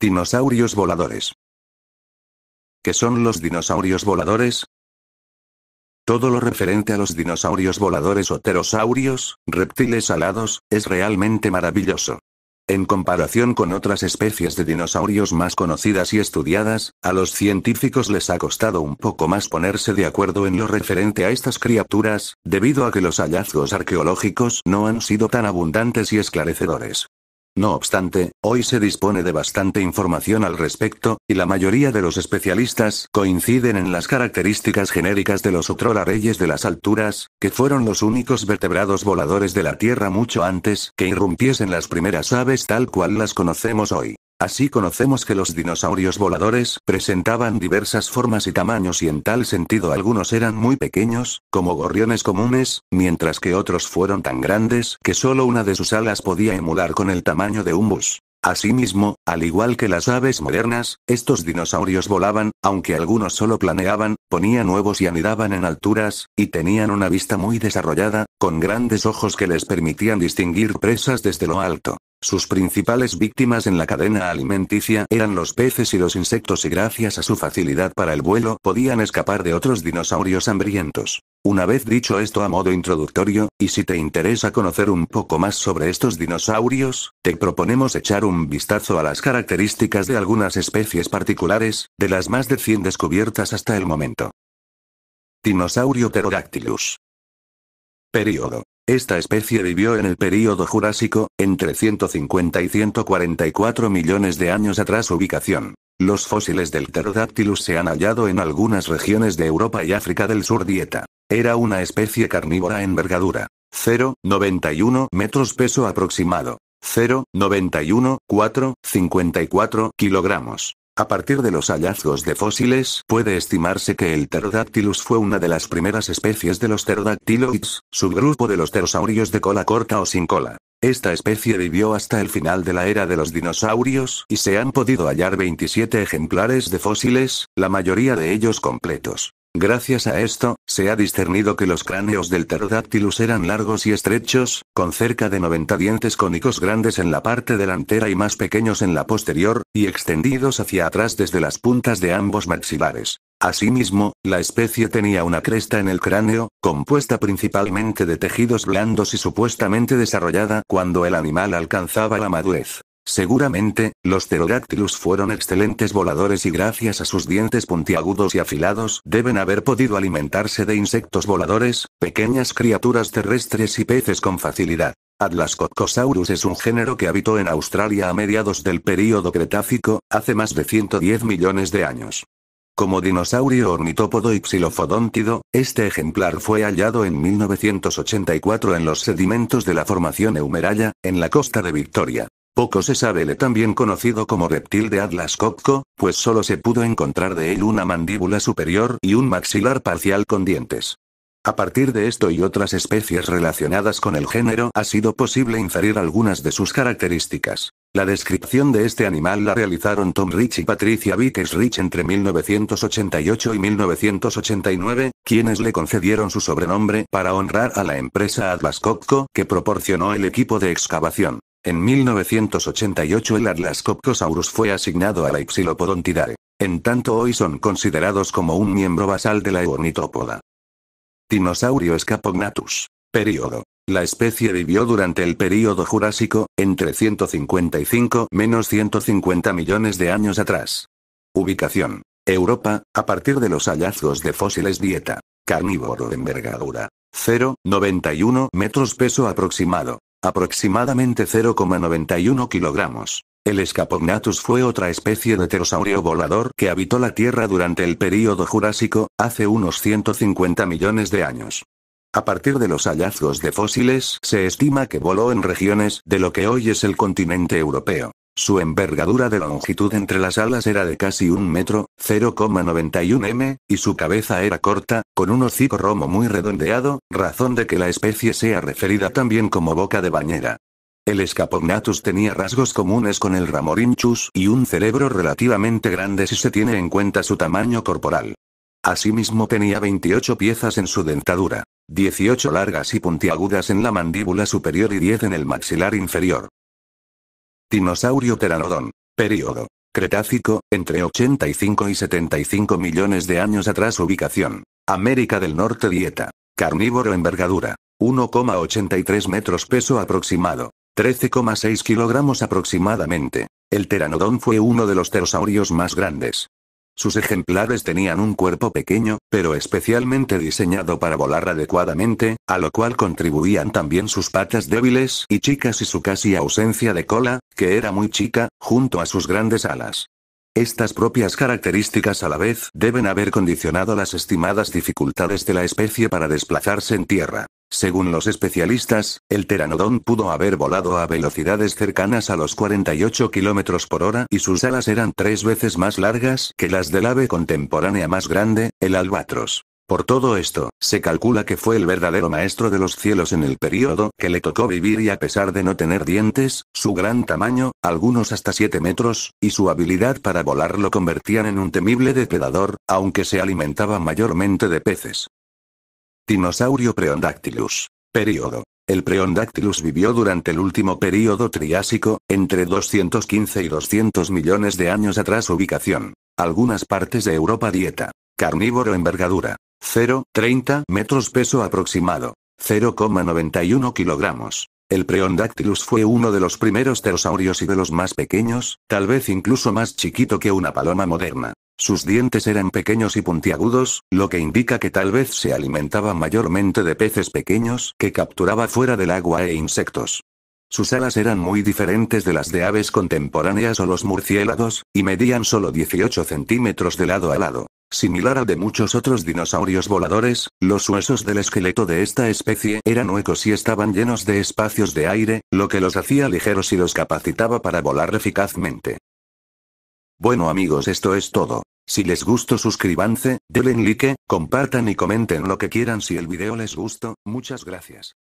Dinosaurios voladores. ¿Qué son los dinosaurios voladores? Todo lo referente a los dinosaurios voladores o pterosaurios, reptiles alados, es realmente maravilloso. En comparación con otras especies de dinosaurios más conocidas y estudiadas, a los científicos les ha costado un poco más ponerse de acuerdo en lo referente a estas criaturas, debido a que los hallazgos arqueológicos no han sido tan abundantes y esclarecedores. No obstante, hoy se dispone de bastante información al respecto, y la mayoría de los especialistas coinciden en las características genéricas de los otrora de las alturas, que fueron los únicos vertebrados voladores de la Tierra mucho antes que irrumpiesen las primeras aves tal cual las conocemos hoy. Así conocemos que los dinosaurios voladores presentaban diversas formas y tamaños y en tal sentido algunos eran muy pequeños, como gorriones comunes, mientras que otros fueron tan grandes que solo una de sus alas podía emular con el tamaño de un bus. Asimismo, al igual que las aves modernas, estos dinosaurios volaban, aunque algunos solo planeaban, ponían huevos y anidaban en alturas, y tenían una vista muy desarrollada, con grandes ojos que les permitían distinguir presas desde lo alto. Sus principales víctimas en la cadena alimenticia eran los peces y los insectos y gracias a su facilidad para el vuelo podían escapar de otros dinosaurios hambrientos. Una vez dicho esto a modo introductorio, y si te interesa conocer un poco más sobre estos dinosaurios, te proponemos echar un vistazo a las características de algunas especies particulares, de las más de 100 descubiertas hasta el momento. Dinosaurio Pterodactylus. Período. Esta especie vivió en el período Jurásico, entre 150 y 144 millones de años atrás ubicación. Los fósiles del Pterodactylus se han hallado en algunas regiones de Europa y África del Sur dieta. Era una especie carnívora envergadura. 0,91 metros peso aproximado. 0,91,4,54 kilogramos. A partir de los hallazgos de fósiles, puede estimarse que el Pterodactylus fue una de las primeras especies de los pterodactyloids, subgrupo de los pterosaurios de cola corta o sin cola. Esta especie vivió hasta el final de la era de los dinosaurios y se han podido hallar 27 ejemplares de fósiles, la mayoría de ellos completos. Gracias a esto, se ha discernido que los cráneos del Pterodactylus eran largos y estrechos, con cerca de 90 dientes cónicos grandes en la parte delantera y más pequeños en la posterior, y extendidos hacia atrás desde las puntas de ambos maxilares. Asimismo, la especie tenía una cresta en el cráneo, compuesta principalmente de tejidos blandos y supuestamente desarrollada cuando el animal alcanzaba la madurez. Seguramente, los pterodáctilos fueron excelentes voladores y gracias a sus dientes puntiagudos y afilados deben haber podido alimentarse de insectos voladores, pequeñas criaturas terrestres y peces con facilidad. Atlascotcosaurus es un género que habitó en Australia a mediados del período Cretácico, hace más de 110 millones de años. Como dinosaurio ornitópodo y xilofodóntido, este ejemplar fue hallado en 1984 en los sedimentos de la formación Eumeralla, en la costa de Victoria. Poco se sabe le también conocido como reptil de Atlas Copco, pues solo se pudo encontrar de él una mandíbula superior y un maxilar parcial con dientes. A partir de esto y otras especies relacionadas con el género ha sido posible inferir algunas de sus características. La descripción de este animal la realizaron Tom Rich y Patricia Vickers Rich entre 1988 y 1989, quienes le concedieron su sobrenombre para honrar a la empresa Atlas Copco que proporcionó el equipo de excavación. En 1988 el Copcosaurus fue asignado a la Ipsilopodontidae. En tanto hoy son considerados como un miembro basal de la Ornitópoda. Dinosaurio Escapognatus. Período. La especie vivió durante el período Jurásico, entre 155 150 millones de años atrás. Ubicación. Europa, a partir de los hallazgos de fósiles dieta. Carnívoro de envergadura. 0,91 metros peso aproximado. Aproximadamente 0,91 kilogramos. El Scapognatus fue otra especie de pterosaurio volador que habitó la Tierra durante el período Jurásico, hace unos 150 millones de años. A partir de los hallazgos de fósiles se estima que voló en regiones de lo que hoy es el continente europeo. Su envergadura de longitud entre las alas era de casi un metro, 0,91 m, y su cabeza era corta, con un hocico romo muy redondeado, razón de que la especie sea referida también como boca de bañera. El Scapognatus tenía rasgos comunes con el Ramorinchus y un cerebro relativamente grande si se tiene en cuenta su tamaño corporal. Asimismo tenía 28 piezas en su dentadura, 18 largas y puntiagudas en la mandíbula superior y 10 en el maxilar inferior. Dinosaurio pteranodón. Período. Cretácico, entre 85 y 75 millones de años atrás ubicación. América del Norte dieta. Carnívoro envergadura. 1,83 metros peso aproximado. 13,6 kilogramos aproximadamente. El pteranodón fue uno de los pterosaurios más grandes. Sus ejemplares tenían un cuerpo pequeño, pero especialmente diseñado para volar adecuadamente, a lo cual contribuían también sus patas débiles y chicas y su casi ausencia de cola, que era muy chica, junto a sus grandes alas. Estas propias características a la vez deben haber condicionado las estimadas dificultades de la especie para desplazarse en tierra. Según los especialistas, el pteranodón pudo haber volado a velocidades cercanas a los 48 km por hora y sus alas eran tres veces más largas que las del ave contemporánea más grande, el albatros. Por todo esto, se calcula que fue el verdadero maestro de los cielos en el periodo que le tocó vivir y a pesar de no tener dientes, su gran tamaño, algunos hasta 7 metros, y su habilidad para volar lo convertían en un temible depredador, aunque se alimentaba mayormente de peces. Dinosaurio Preondactylus. Período. El Preondactylus vivió durante el último período Triásico, entre 215 y 200 millones de años atrás ubicación. Algunas partes de Europa dieta. Carnívoro envergadura. 0,30 metros peso aproximado. 0,91 kilogramos. El Preondactylus fue uno de los primeros pterosaurios y de los más pequeños, tal vez incluso más chiquito que una paloma moderna. Sus dientes eran pequeños y puntiagudos, lo que indica que tal vez se alimentaba mayormente de peces pequeños que capturaba fuera del agua e insectos. Sus alas eran muy diferentes de las de aves contemporáneas o los murciélagos, y medían solo 18 centímetros de lado a lado. Similar al de muchos otros dinosaurios voladores, los huesos del esqueleto de esta especie eran huecos y estaban llenos de espacios de aire, lo que los hacía ligeros y los capacitaba para volar eficazmente. Bueno amigos esto es todo. Si les gustó suscríbanse, denle like, compartan y comenten lo que quieran si el video les gustó, muchas gracias.